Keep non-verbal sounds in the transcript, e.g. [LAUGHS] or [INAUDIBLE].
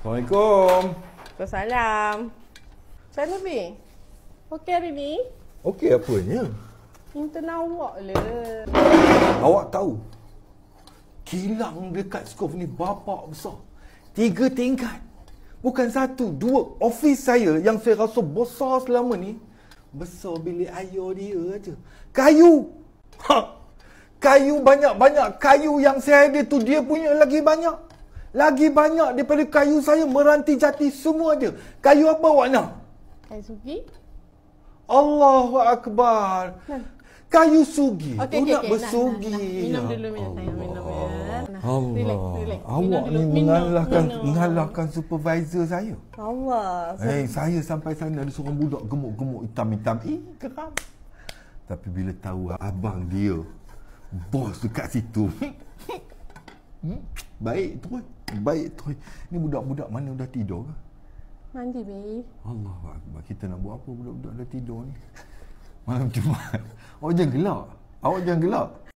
Assalamualaikum. Assalamualaikum. Saya lebih. Okey hari ni? Okey apanya? Internal awak le. Awak tahu? Kilang dekat Skov ni bapak besar. Tiga tingkat. Bukan satu, dua. Ofis saya yang saya rasa besar selama ni. Besar bilik air dia aja. Kayu! Ha! Kayu banyak-banyak. Kayu yang saya ada tu dia punya lagi banyak. Lagi banyak daripada kayu saya meranti jati semua dia. Kayu apa awak Kayu sugi. Allahu akbar. Kayu sugi. Okay, okay, nak okay. bersugi. Nah, nah, nah. Minum dulu minum ya. Allah. Allah. Awak ni mengalahkan minum. mengalahkan supervisor saya. Allah. Eh, hey, saya sampai sana ada seorang budak gemuk-gemuk hitam-hitam. Eh, geram. Tapi bila tahu abang dia bos dekat situ. [LAUGHS] Baik terus. Baik tu. Ni budak-budak mana dah tidur ke? Mandi, Mi. Allah Akbar. Kita nak buat apa budak-budak dah tidur ni? [LAUGHS] Malam Jumat. Awak jangan gelap. Awak jangan gelap.